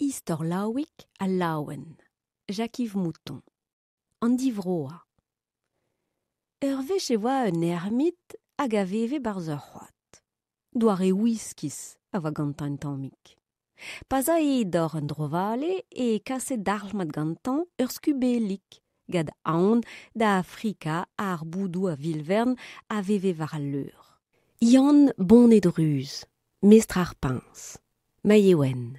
Istor à lawen Jacques-Yves Mouton, Andivroa »« Vroa. Hervé un ermite agaveve barzerhoat. Doare whiskis ava gantan tamik. Paza e dor an drovale e gantan gad da Afrika a vilvern aveve Yann mayewen.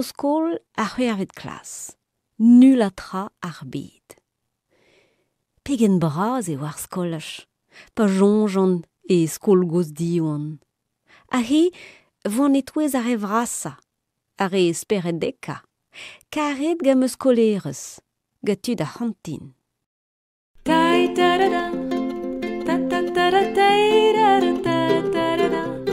skol a c'hwe klas. Nul a tra ar bed. Pegen braz e war skolach, pa jonjon e skol gos diwan. A c'he, vant etouez ar evrasa, ar e speredeka, karet gam eus koleres, gatud a hantin. ta